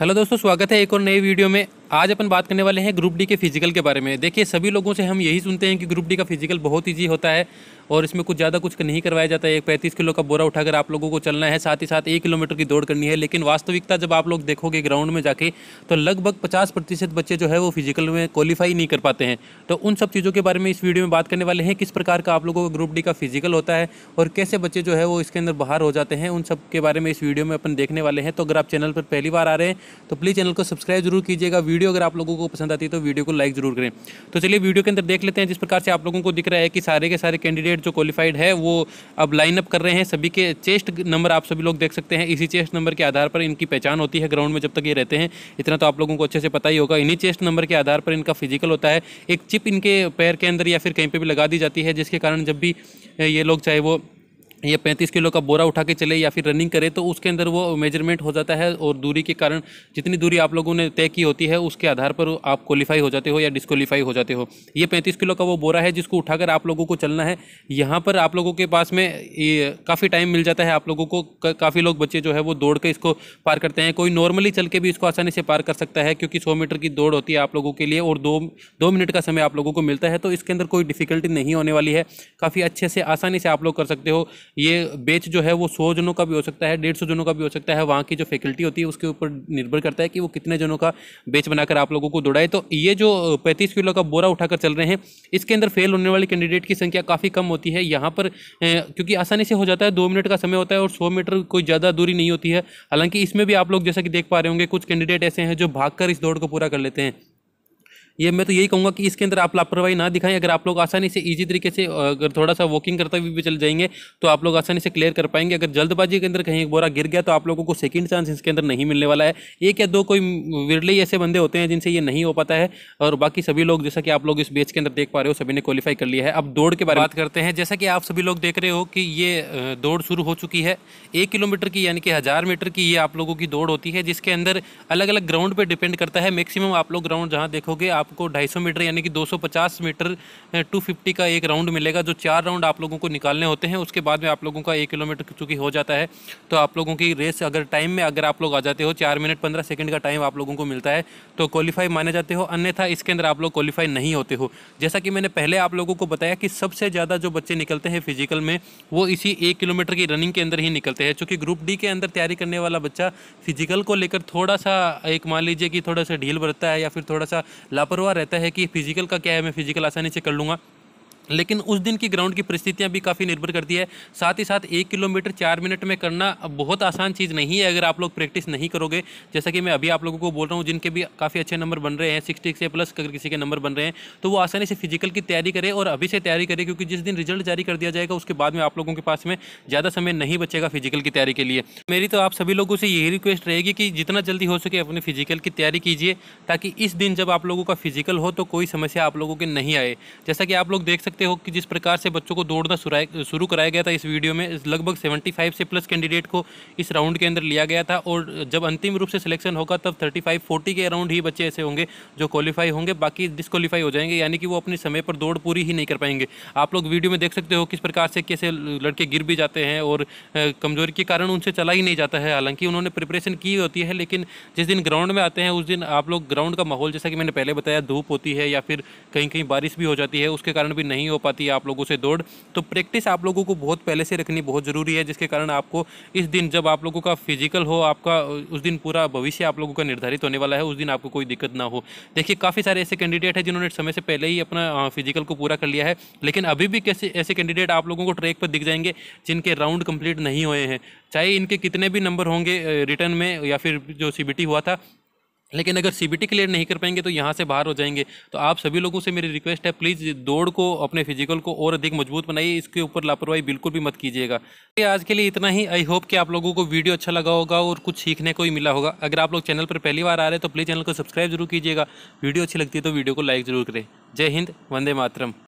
hello दोस्तों स्वागत है एक और नई वीडियो में आज अपन बात करने वाले हैं ग्रुप डी के फिजिकल के बारे में देखिए सभी लोगों से हम यही सुनते हैं कि ग्रुप डी का फिजिकल बहुत ईजी होता है और इसमें कुछ ज़्यादा कुछ नहीं करवाया जाता है एक पैंतीस किलो का बोरा उठाकर आप लोगों को चलना है साथ ही साथ एक किलोमीटर की दौड़ करनी है लेकिन वास्तविकता जब आप लोग देखोगे ग्राउंड में जाके तो लगभग पचास प्रतिशत बच्चे जो है वो फिजिकल में क्वालिफाई नहीं कर पाते हैं तो उन सब चीज़ों के बारे में इस वीडियो में बात करने वाले हैं किस प्रकार का आप लोगों का ग्रुप डी का फिजिकल होता है और कैसे बच्चे जो है वो इसके अंदर बाहर हो जाते हैं उन सब के बारे में इस वीडियो में अपन देखने वाले हैं तो अगर आप चैनल पर पहली बार आ रहे हैं तो प्लीज़ चैनल को सब्सक्राइब जरूर कीजिएगा वीडियो वीडियो अगर आप लोगों को पसंद आती है तो वीडियो को लाइक ज़रूर करें तो चलिए वीडियो के अंदर देख लेते हैं जिस प्रकार से आप लोगों को दिख रहा है कि सारे के सारे कैंडिडेट जो क्वालिफाइड है वो अब लाइनअप कर रहे हैं सभी के चेस्ट नंबर आप सभी लोग देख सकते हैं इसी चेस्ट नंबर के आधार पर इनकी पहचान होती है ग्राउंड में जब तक ये रहते हैं इतना तो आप लोगों को अच्छे से पता ही होगा इन्हीं चेस्ट नंबर के आधार पर इनका फिजिकल होता है एक चिप इनके पैर के अंदर या फिर कहीं पर भी लगा दी जाती है जिसके कारण जब भी ये लोग चाहे वो या 35 किलो का बोरा उठा के चले या फिर रनिंग करें तो उसके अंदर वो मेजरमेंट हो जाता है और दूरी के कारण जितनी दूरी आप लोगों ने तय की होती है उसके आधार पर आप क्वालिफाई हो जाते हो या डिसक्वालीफाई हो जाते हो ये 35 किलो का वो बोरा है जिसको उठाकर आप लोगों को चलना है यहाँ पर आप लोगों के पास में काफ़ी टाइम मिल जाता है आप लोगों को काफ़ी लोग बच्चे जो है वो दौड़ के इसको पार करते हैं कोई नॉर्मली चल के भी इसको आसानी से पार कर सकता है क्योंकि सौ मीटर की दौड़ होती है आप लोगों के लिए और दो दो मिनट का समय आप लोगों को मिलता है तो इसके अंदर कोई डिफिकल्टी नहीं होने वाली है काफ़ी अच्छे से आसानी से आप लोग कर सकते हो ये बेच जो है वो सौ जनों का भी हो सकता है डेढ़ सौ जनों का भी हो सकता है वहाँ की जो फैकल्टी होती है उसके ऊपर निर्भर करता है कि वो कितने जनों का बेच बनाकर आप लोगों को दौड़ाए तो ये जो पैंतीस किलो का बोरा उठाकर चल रहे हैं इसके अंदर फेल होने वाले कैंडिडेट की संख्या काफ़ी कम होती है यहाँ पर क्योंकि आसानी से हो जाता है दो मिनट का समय होता है और सौ मीटर कोई ज़्यादा दूरी नहीं होती है हालांकि इसमें भी आप लोग जैसा कि देख पा रहे होंगे कुछ कैंडिडेट ऐसे हैं जो भाग इस दौड़ को पूरा कर लेते हैं ये मैं तो यही कहूँगा कि इसके अंदर आप लापरवाही ना दिखाएं अगर आप लोग आसानी से ईजी तरीके से अगर थोड़ा सा वॉकिंग करते हुए भी चल जाएंगे तो आप लोग आसानी से क्लियर कर पाएंगे अगर जल्दबाजी के अंदर कहीं एक बोरा गिर गया तो आप लोगों को सेकेंड चांस इसके अंदर नहीं मिलने वाला है एक या दो कोई विरले ऐसे बंदे होते हैं जिनसे ये नहीं हो पाता है और बाकी सभी लोग जैसा कि आप लोग इस बेच के अंदर देख पा रहे हो सभी ने क्वालिफाई कर लिया है अब दौड़ के बारे में बात करते हैं जैसा कि आप सभी लोग देख रहे हो कि ये दौड़ शुरू हो चुकी है एक किलोमीटर की यानी कि हज़ार मीटर की ये आप लोगों की दौड़ होती है जिसके अंदर अलग अलग ग्राउंड पर डिपेंड करता है मैक्सिमम आप लोग ग्राउंड जहाँ देखोगे आप आपको 250 मीटर यानी कि 250 मीटर 250 का एक राउंड मिलेगा जो चार राउंड आप लोगों को निकालने होते हैं उसके बाद में आप लोगों का एक किलोमीटर चूँकि हो जाता है तो आप लोगों की रेस अगर टाइम में अगर आप लोग आ जाते हो चार मिनट पंद्रह सेकेंड का टाइम आप लोगों को मिलता है तो क्वालिफाई माने जाते हो अन्यथा इसके अंदर आप लोग क्वालिफाई नहीं होते हो जैसा कि मैंने पहले आप लोगों को बताया कि सबसे ज़्यादा जो बच्चे निकलते हैं फिजिकल में वो इसी एक किलोमीटर की रनिंग के अंदर ही निकलते हैं चूँकि ग्रुप डी के अंदर तैयारी करने वाला बच्चा फिजिकल को लेकर थोड़ा सा एक मान लीजिए कि थोड़ा सा ढील बरतता है या फिर थोड़ा सा लापर परवाह रहता है कि फिजिकल का क्या है मैं फिजिकल आसानी से कर लूँगा लेकिन उस दिन की ग्राउंड की परिस्थितियां भी काफ़ी निर्भर करती है साथ ही साथ एक किलोमीटर चार मिनट में करना बहुत आसान चीज़ नहीं है अगर आप लोग प्रैक्टिस नहीं करोगे जैसा कि मैं अभी आप लोगों को बोल रहा हूँ जिनके भी काफ़ी अच्छे नंबर बन रहे हैं सिक्सटी से प्लस अगर किसी के नंबर बन रहे हैं तो वो आसानी से फिजिकल की तैयारी करें और अभी से तैयारी करें क्योंकि जिस दिन रिजल्ट जारी कर दिया जाएगा उसके बाद में आप लोगों के पास में ज़्यादा समय नहीं बचेगा फिजिकल की तैयारी के लिए मेरी तो आप सभी लोगों से यही रिक्वेस्ट रहेगी कि जितना जल्दी हो सके अपनी फिजिकल की तैयारी कीजिए ताकि इस दिन जब आप लोगों का फिजिकल हो तो कोई समस्या आप लोगों की नहीं आए जैसा कि आप लोग देख सकते सकते हो कि जिस प्रकार से बच्चों को दौड़ना शुरू कराया गया था इस वीडियो में लगभग 75 से प्लस कैंडिडेट को इस राउंड के अंदर लिया गया था और जब अंतिम रूप से सिलेक्शन होगा तब 35 40 के अराउंड ही बच्चे ऐसे होंगे जो क्वालिफाई होंगे बाकी डिसक्वालीफाई हो जाएंगे यानी कि वो अपने समय पर दौड़ पूरी ही नहीं कर पाएंगे आप लोग वीडियो में देख सकते हो किस प्रकार से कैसे लड़के गिर भी जाते हैं और कमज़ोरी के कारण उनसे चला ही नहीं जाता है हालांकि उन्होंने प्रिपरेशन की होती है लेकिन जिस दिन ग्राउंड में आते हैं उस दिन आप लोग ग्राउंड का माहौल जैसा कि मैंने पहले बताया धूप होती है या फिर कहीं कहीं बारिश भी हो जाती है उसके कारण भी नहीं नहीं हो पाती आप लोगों से दौड़ तो प्रैक्टिस आप लोगों को बहुत पहले से रखनी बहुत ज़रूरी है जिसके कारण आपको इस दिन जब आप लोगों का फिजिकल हो आपका उस दिन पूरा भविष्य आप लोगों का निर्धारित होने वाला है उस दिन आपको कोई दिक्कत ना हो देखिए काफ़ी सारे ऐसे कैंडिडेट हैं जिन्होंने समय से पहले ही अपना फिजिकल को पूरा कर लिया है लेकिन अभी भी कैसे ऐसे कैंडिडेट आप लोगों को ट्रैक पर दिख जाएंगे जिनके राउंड कंप्लीट नहीं हुए हैं चाहे इनके कितने भी नंबर होंगे रिटर्न में या फिर जो सी हुआ था लेकिन अगर सी टी क्लियर नहीं कर पाएंगे तो यहाँ से बाहर हो जाएंगे तो आप सभी लोगों से मेरी रिक्वेस्ट है प्लीज़ दौड़ को अपने फिजिकल को और अधिक मजबूत बनाइए इसके ऊपर लापरवाही बिल्कुल भी मत कीजिएगा तो आज के लिए इतना ही आई होप कि आप लोगों को वीडियो अच्छा लगा होगा और कुछ सीखने को ही मिला होगा अगर आप लोग चैनल पर पहली बार आ रहे हैं तो प्लीज़ चैनल को सब्सक्राइब जरूर कीजिएगा वीडियो अच्छी लगती है तो वीडियो को लाइक जरूर करें जय हिंद वंदे मातरम